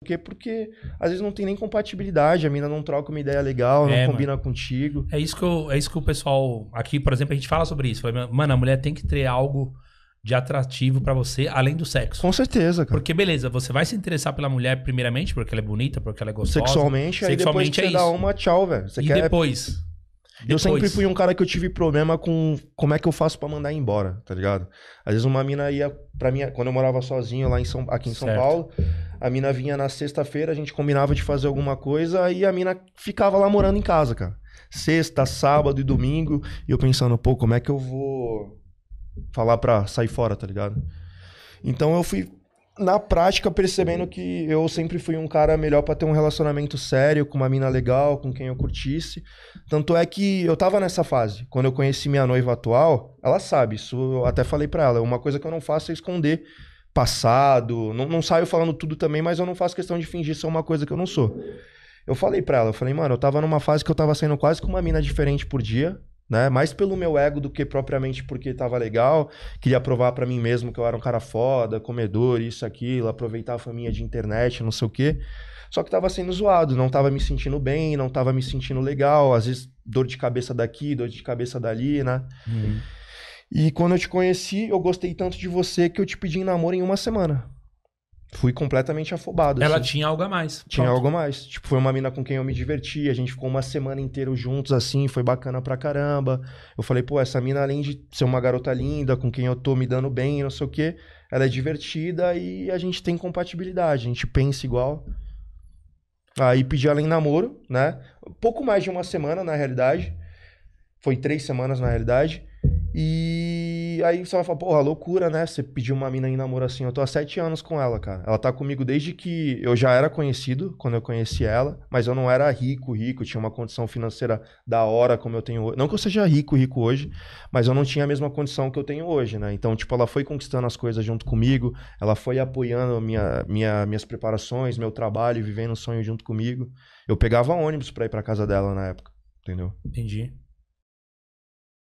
Por quê? Porque às vezes não tem nem compatibilidade, a mina não troca uma ideia legal, é, não combina contigo. É isso, que eu, é isso que o pessoal aqui, por exemplo, a gente fala sobre isso. Fala, mano, a mulher tem que ter algo de atrativo para você além do sexo. Com certeza, cara. Porque beleza, você vai se interessar pela mulher primeiramente porque ela é bonita, porque ela é gostosa. Sexualmente, sexualmente aí depois é você é dá uma tchau, velho. e quer... depois? Depois. Eu sempre fui um cara que eu tive problema com como é que eu faço para mandar embora, tá ligado? Às vezes uma mina ia para mim, quando eu morava sozinho lá em São, aqui em São certo. Paulo, a mina vinha na sexta-feira, a gente combinava de fazer alguma coisa e a mina ficava lá morando em casa, cara. Sexta, sábado e domingo, e eu pensando, pô, como é que eu vou falar pra sair fora, tá ligado? Então eu fui na prática, percebendo uhum. que eu sempre fui um cara melhor para ter um relacionamento sério, com uma mina legal, com quem eu curtisse. Tanto é que eu tava nessa fase. Quando eu conheci minha noiva atual, ela sabe, isso eu até falei para ela. Uma coisa que eu não faço é esconder passado. Não, não saio falando tudo também, mas eu não faço questão de fingir ser uma coisa que eu não sou. Eu falei pra ela, eu falei, mano, eu tava numa fase que eu tava saindo quase com uma mina diferente por dia né? Mais pelo meu ego do que propriamente porque tava legal. Queria provar para mim mesmo que eu era um cara foda, comedor, isso, aquilo, aproveitar a família de internet, não sei o quê. Só que tava sendo zoado, não tava me sentindo bem, não tava me sentindo legal, às vezes dor de cabeça daqui, dor de cabeça dali, né? Uhum. E quando eu te conheci, eu gostei tanto de você que eu te pedi em namoro em uma semana fui completamente afobado. Ela assim. tinha algo a mais. Tinha Pronto. algo a mais. Tipo, foi uma mina com quem eu me diverti, a gente ficou uma semana inteira juntos assim, foi bacana pra caramba. Eu falei, pô, essa mina além de ser uma garota linda, com quem eu tô me dando bem, não sei o quê, ela é divertida e a gente tem compatibilidade, a gente pensa igual. Aí pedi ela em namoro, né? Pouco mais de uma semana, na realidade. Foi três semanas, na realidade. E aí você vai falar, porra, loucura, né? Você pediu uma mina em namoro assim. Eu tô há sete anos com ela, cara. Ela tá comigo desde que eu já era conhecido, quando eu conheci ela, mas eu não era rico, rico, tinha uma condição financeira da hora como eu tenho hoje. Não que eu seja rico, rico hoje, mas eu não tinha a mesma condição que eu tenho hoje, né? Então, tipo, ela foi conquistando as coisas junto comigo, ela foi apoiando minha, minha, minhas preparações, meu trabalho, vivendo o um sonho junto comigo. Eu pegava ônibus pra ir pra casa dela na época, entendeu? Entendi.